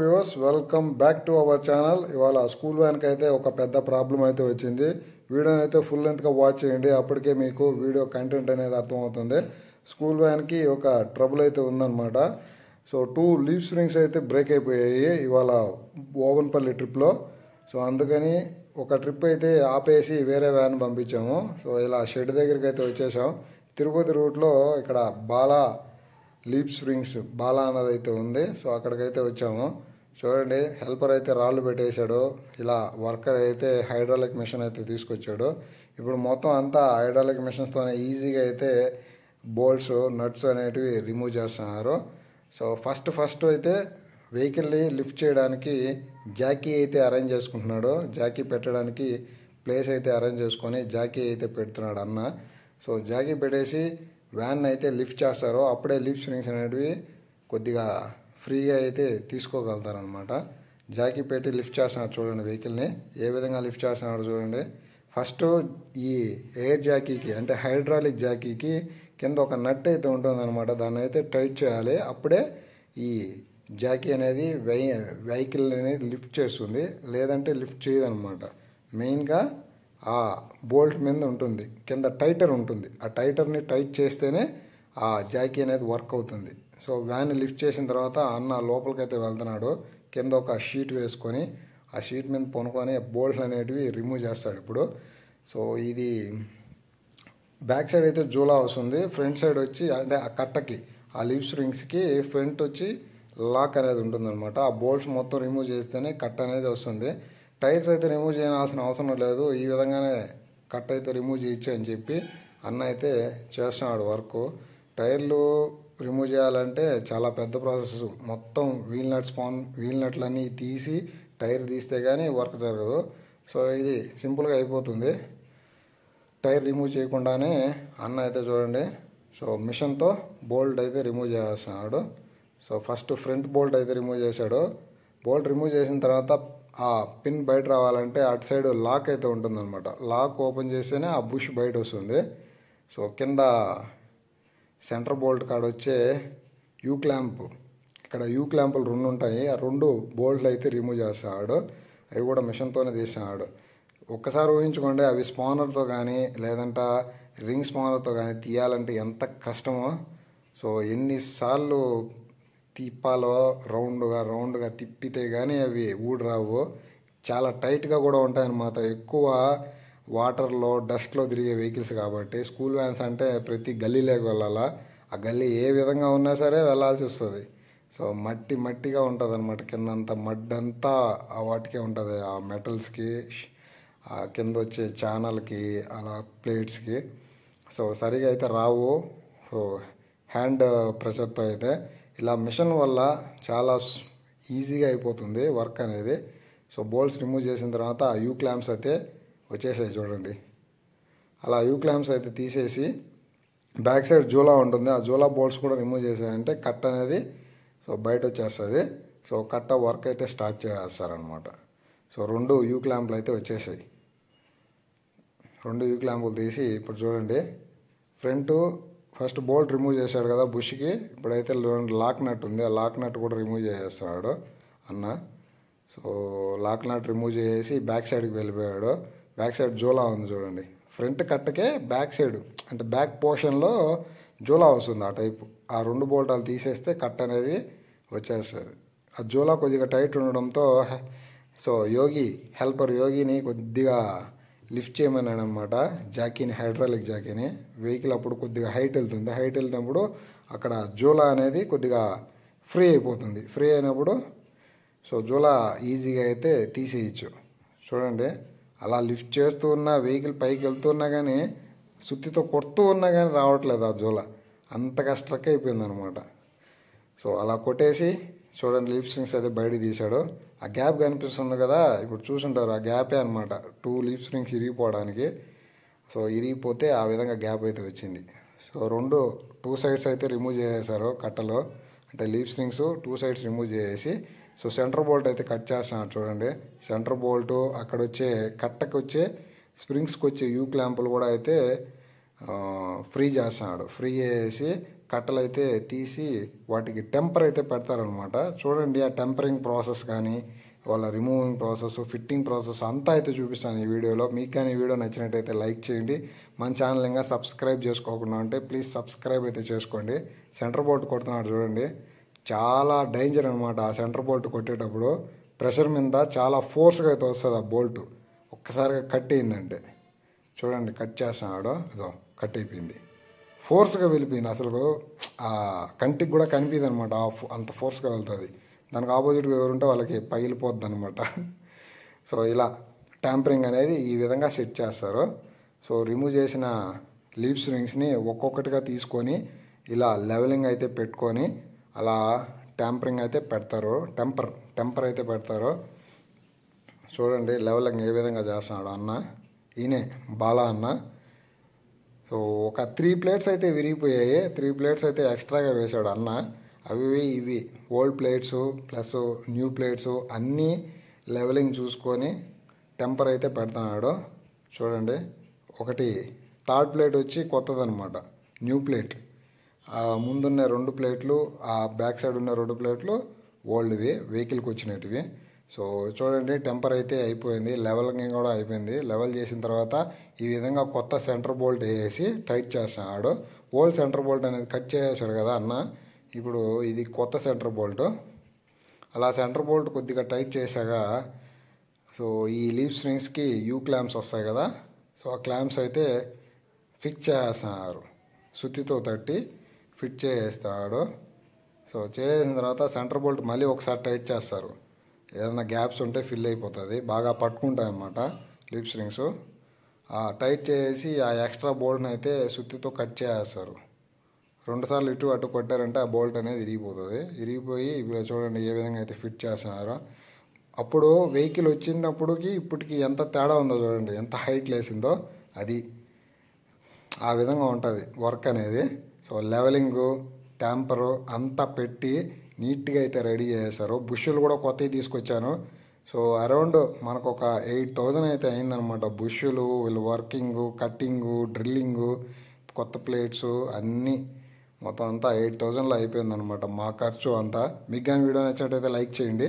viewers welcome back to our channel ఇవాళ school వ్యాన్కి అయితే ఒక పెద్ద ప్రాబ్లం అయితే వచ్చింది వీడియోని అయితే ఫుల్ లెంత్గా వాచ్ చేయండి అప్పటికే మీకు వీడియో కంటెంట్ అనేది అర్థమవుతుంది స్కూల్ వ్యాన్కి ఒక ట్రబుల్ అయితే ఉందన్నమాట సో టూ లీవ్ స్ప్రింగ్స్ అయితే బ్రేక్ అయిపోయాయి ఇవాళ ఓవన్పల్లి ట్రిప్లో సో అందుకని ఒక ట్రిప్ అయితే ఆపేసి వేరే వ్యాన్ పంపించాము సో ఇలా షెడ్ దగ్గరికి అయితే వచ్చేసాం తిరుపతి రూట్లో ఇక్కడ బాలా లీప్ స్ప్రింగ్స్ బాలా అయితే ఉంది సో అక్కడికైతే వచ్చాము చూడండి హెల్పర్ అయితే రాళ్ళు పెట్టేశాడు ఇలా వర్కర్ అయితే హైడ్రాలిక్ మిషన్ అయితే తీసుకొచ్చాడు ఇప్పుడు మొత్తం అంతా హైడ్రాలిక్ మిషన్స్తోనే ఈజీగా అయితే బోల్ట్స్ నట్స్ అనేటివి రిమూవ్ చేస్తున్నారు సో ఫస్ట్ ఫస్ట్ అయితే వెహికల్ని లిఫ్ట్ చేయడానికి జాకీ అయితే అరేంజ్ చేసుకుంటున్నాడు జాకీ పెట్టడానికి ప్లేస్ అయితే అరేంజ్ చేసుకొని జాకీ అయితే పెడుతున్నాడు అన్న సో జాకీ పెట్టేసి వ్యాన్ అయితే లిఫ్ట్ చేస్తారో అప్పుడే లిఫ్ట్ స్ప్రింగ్స్ అనేటివి కొద్దిగా ఫ్రీగా అయితే తీసుకోగలుగుతారనమాట జాకీ పెట్టి లిఫ్ట్ చేస్తున్నారు చూడండి వెహికల్ని ఏ విధంగా లిఫ్ట్ చేస్తున్నారు చూడండి ఫస్ట్ ఈ ఎయిర్ జాకీకి అంటే హైడ్రాలిక్ జాకీకి కింద ఒక నట్ అయితే ఉంటుందన్నమాట దాన్ని అయితే టైట్ చేయాలి అప్పుడే ఈ జాకీ అనేది వెహికల్ అనేది లిఫ్ట్ చేస్తుంది లేదంటే లిఫ్ట్ చేయదనమాట మెయిన్గా ఆ బోల్ట్ మీద ఉంటుంది కింద టైటర్ ఉంటుంది ఆ టైటర్ని టైట్ చేస్తేనే ఆ జాకీ అనేది వర్క్ అవుతుంది సో వ్యాన్ లిఫ్ట్ చేసిన తర్వాత అన్న లోపలికైతే వెళ్తున్నాడు కింద ఒక షీట్ వేసుకొని ఆ షీట్ మీద పొనుకొని బోల్ట్లు అనేటివి రిమూవ్ చేస్తాడు ఇప్పుడు సో ఇది బ్యాక్ సైడ్ అయితే జూలా వస్తుంది ఫ్రంట్ సైడ్ వచ్చి అంటే ఆ కట్టకి ఆ లీవ్ స్ప్రింగ్స్కి ఫ్రంట్ వచ్చి లాక్ అనేది ఉంటుందన్నమాట ఆ బోల్ట్స్ మొత్తం రిమూవ్ చేస్తేనే కట్ అనేది వస్తుంది టైర్స్ అయితే రిమూవ్ చేయాల్సిన అవసరం లేదు ఈ విధంగానే కట్ అయితే రిమూవ్ చేయొచ్చు అని చెప్పి అన్న అయితే చేస్తున్నాడు వర్క్ టైర్లు రిమూవ్ చేయాలంటే చాలా పెద్ద ప్రాసెస్ మొత్తం వీల్ నట్స్ పాన్ వీల్ అన్నీ తీసి టైర్ తీస్తే కానీ వర్క్ జరగదు సో ఇది సింపుల్గా అయిపోతుంది టైర్ రిమూవ్ చేయకుండానే అన్న అయితే చూడండి సో మిషన్తో బోల్ట్ అయితే రిమూవ్ చేస్తున్నాడు సో ఫస్ట్ ఫ్రంట్ బోల్ట్ అయితే రిమూవ్ చేశాడు బోల్ట్ రిమూవ్ చేసిన తర్వాత ఆ పిన్ బయట రావాలంటే అటు సైడ్ లాక్ అయితే ఉంటుందన్నమాట లాక్ ఓపెన్ చేస్తేనే ఆ బుష్ బయట వస్తుంది సో కింద సెంటర్ బోల్ట్ కాడ వచ్చే యూ క్లాంప్ ఇక్కడ యూ క్లాంపులు రెండు ఉంటాయి ఆ రెండు బోల్ట్లు అయితే రిమూవ్ చేస్తాడు అవి కూడా మిషన్తోనే తీసినాడు ఒక్కసారి ఊహించుకోండి అవి స్పానర్తో కానీ లేదంట రింగ్ స్పానర్తో కానీ తీయాలంటే ఎంత కష్టమో సో ఎన్నిసార్లు తిప్పాలో రౌండ్గా రౌండ్గా తిప్పితే కానీ అవి ఊడి రావు చాలా టైట్గా కూడా ఉంటాయన్నమాట ఎక్కువ వాటర్లో డస్ట్లో తిరిగే వెహికల్స్ కాబట్టి స్కూల్ వ్యాన్స్ అంటే ప్రతి గల్లీలోకి వెళ్ళాలా ఆ గల్లీ ఏ విధంగా ఉన్నా సరే వెళ్ళాల్సి వస్తుంది సో మట్టి మట్టిగా ఉంటుంది అనమాట కింద అంతా మడ్ అంతా ఆ వాటికే ఉంటుంది ఆ మెటల్స్కి ఆ కింద వచ్చే ఛానల్కి అలా ప్లేట్స్కి సో సరిగా అయితే రావు సో హ్యాండ్ ప్రెషర్తో అయితే ఇలా మిషన్ వల్ల చాలా ఈజీగా అయిపోతుంది వర్క్ అనేది సో బోల్స్ రిమూవ్ చేసిన తర్వాత ఆ యూ క్లాంప్స్ అయితే వచ్చేసాయి చూడండి అలా యూ క్లాంప్స్ అయితే తీసేసి బ్యాక్ సైడ్ జూలా ఉంటుంది ఆ జూలా బోల్ట్స్ కూడా రిమూవ్ చేసాయంటే కట్ అనేది సో బయట వచ్చేస్తుంది సో కట్ట వర్క్ అయితే స్టార్ట్ చేస్తారనమాట సో రెండు యూ క్లాంపులు అయితే వచ్చేసాయి రెండు యూ క్లాంపులు తీసి ఇప్పుడు చూడండి ఫ్రంట్ ఫస్ట్ బోల్ట్ రిమూవ్ చేశాడు కదా బుష్కి ఇప్పుడైతే లాక్ నట్ ఉంది ఆ లాక్ నట్ కూడా రిమూవ్ చేసేస్తున్నాడు అన్న సో లాక్ నట్ రిమూవ్ చేసి బ్యాక్ సైడ్కి వెళ్ళిపోయాడు బ్యాక్ సైడ్ జోలా ఉంది చూడండి ఫ్రంట్ కట్టకే బ్యాక్ సైడ్ అంటే బ్యాక్ పోర్షన్లో జూలా వస్తుంది ఆ టైపు ఆ రెండు బోల్టాలు తీసేస్తే కట్ అనేది వచ్చేస్తుంది ఆ జూలా కొద్దిగా టైట్ ఉండడంతో సో యోగి హెల్పర్ యోగిని కొద్దిగా లిఫ్ట్ చేయమన్నాడు అనమాట జాకీని హైడ్రాలిక్ జాకీని వెహికల్ అప్పుడు కొద్దిగా హైట్ వెళ్తుంది హైట్ వెళ్ళినప్పుడు అక్కడ జోలా అనేది కొద్దిగా ఫ్రీ అయిపోతుంది ఫ్రీ అయినప్పుడు సో జోలా ఈజీగా అయితే తీసేయచ్చు చూడండి అలా లిఫ్ట్ చేస్తూ ఉన్నా వెహికల్ పైకి వెళ్తున్నా కానీ సుత్తితో కొడుతూ ఉన్నా కానీ రావట్లేదు ఆ జోలా స్ట్రక్ అయిపోయింది అనమాట సో అలా కొట్టేసి చూడండి స్ట్రింగ్స్ అయితే బయట తీశాడు ఆ గ్యాప్ కనిపిస్తుంది కదా ఇప్పుడు చూసుంటారు ఆ గ్యాపే అనమాట టూ స్ట్రింగ్స్ ఇరిగిపోవడానికి సో ఇరిగిపోతే ఆ విధంగా గ్యాప్ అయితే వచ్చింది సో రెండు టూ సైడ్స్ అయితే రిమూవ్ చేసేసారు కట్టలో అంటే స్ట్రింగ్స్ టూ సైడ్స్ రిమూవ్ చేసేసి సో సెంటర్ బోల్ట్ అయితే కట్ చేస్తున్నారు చూడండి సెంటర్ బోల్ట్ అక్కడ వచ్చే కట్టకు వచ్చే స్ప్రింగ్స్కి వచ్చే యూ క్లాంపులు కూడా అయితే ఫ్రీ చేస్తున్నాడు ఫ్రీ చేసి కట్టలు అయితే తీసి వాటికి టెంపర్ అయితే పెడతారనమాట చూడండి ఆ టెంపరింగ్ ప్రాసెస్ కానీ వాళ్ళ రిమూవింగ్ ప్రాసెస్ ఫిట్టింగ్ ప్రాసెస్ అంతా అయితే చూపిస్తాను ఈ వీడియోలో మీకు కానీ వీడియో నచ్చినట్టయితే లైక్ చేయండి మన ఛానల్ ఇంకా సబ్స్క్రైబ్ చేసుకోకుండా ఉంటే ప్లీజ్ సబ్స్క్రైబ్ అయితే చేసుకోండి సెంటర్ బోల్ట్ కొడుతున్నాడు చూడండి చాలా డేంజర్ అనమాట ఆ సెంటర్ బోల్ట్ కొట్టేటప్పుడు ప్రెషర్ మీద చాలా ఫోర్స్గా అయితే వస్తుంది ఆ బోల్ట్ ఒక్కసారిగా కట్ అయిందంటే చూడండి కట్ చేస్తున్నాడు అదో కట్ అయిపోయింది ఫోర్స్గా వెళ్ళిపోయింది అసలు ఆ కంటికి కూడా కనిపిదు అనమాట అంత ఫోర్స్గా వెళ్తుంది దానికి ఆపోజిట్గా ఎవరుంటే వాళ్ళకి పగిలిపోద్ది అనమాట సో ఇలా ట్యాంపరింగ్ అనేది ఈ విధంగా సెట్ చేస్తారు సో రిమూవ్ చేసిన లీప్స్ రింగ్స్ని ఒక్కొక్కటిగా తీసుకొని ఇలా లెవెలింగ్ అయితే పెట్టుకొని అలా ట్యాంపరింగ్ అయితే పెడతారు టెంపర్ టెంపర్ అయితే పెడతారు చూడండి లెవెలింగ్ ఏ విధంగా చేస్తున్నాడు అన్న ఈయనే బాలా అన్న సో ఒక త్రీ ప్లేట్స్ అయితే విరిగిపోయాయి త్రీ ప్లేట్స్ అయితే ఎక్స్ట్రాగా వేశాడు అన్న అవి ఇవి old plates plus new plates అన్నీ లెవెలింగ్ చూసుకొని టెంపర్ అయితే పెడుతున్నాడు చూడండి ఒకటి థర్డ్ ప్లేట్ వచ్చి కొత్తదనమాట న్యూ ప్లేట్ ముందున్న రెండు ప్లేట్లు ఆ బ్యాక్ సైడ్ ఉన్న రెండు ప్లేట్లు ఓల్డ్వి వెహికల్కి వచ్చినట్టువి సో చూడండి టెంపర్ అయితే అయిపోయింది లెవెలింగ్ కూడా అయిపోయింది లెవెల్ చేసిన తర్వాత ఈ విధంగా కొత్త సెంటర్ బోల్ట్ వేసి టైట్ చేస్తున్నాడు ఓల్డ్ సెంటర్ బోల్ట్ అనేది కట్ చేసాడు కదా అన్న ఇప్పుడు ఇది కొత్త సెంటర్ బోల్ట్ అలా సెంటర్ బోల్ట్ కొద్దిగా టైట్ చేశాక సో ఈ లీవ్ స్ట్రింగ్స్కి యూ క్లాంప్స్ వస్తాయి కదా సో ఆ క్లాంప్స్ అయితే ఫిక్స్ చేస్తున్నారు సుత్తితో తట్టి ఫిట్ చేస్తాడు సో చేసిన తర్వాత సెంటర్ బోల్ట్ మళ్ళీ ఒకసారి టైట్ చేస్తారు ఏదైనా గ్యాప్స్ ఉంటే ఫిల్ అయిపోతుంది బాగా పట్టుకుంటాయి అన్నమాట లిప్ స్ట్రింగ్స్ టైట్ చేసి ఆ ఎక్స్ట్రా బోల్ట్ని అయితే సుత్తితో కట్ చేసేస్తారు రెండుసార్లు ఇటు అటు కొట్టారంటే ఆ బోల్ట్ అనేది ఇరిగిపోతుంది ఇరిగిపోయి ఇప్పుడు చూడండి ఏ విధంగా అయితే ఫిట్ చేస్తున్నారో అప్పుడు వెహికల్ వచ్చినప్పటికి ఇప్పటికి ఎంత తేడా ఉందో చూడండి ఎంత హైట్ లేసిందో అది ఆ విధంగా ఉంటుంది వర్క్ అనేది సో లెవెలింగు ట్యాంపరు అంతా పెట్టి నీట్గా అయితే రెడీ చేశారు బుష్లు కూడా కొత్తవి తీసుకొచ్చాను సో అరౌండ్ మనకు ఒక ఎయిట్ థౌజండ్ అయితే అయిందనమాట బుష్లు వీళ్ళు వర్కింగు కట్టింగు డ్రిల్లింగు కొత్త ప్లేట్స్ అన్నీ మొత్తం అంతా ఎయిట్ థౌజండ్లో అయిపోయిందనమాట మా ఖర్చు అంతా మీకు కానీ వీడియో నచ్చినట్టయితే లైక్ చేయండి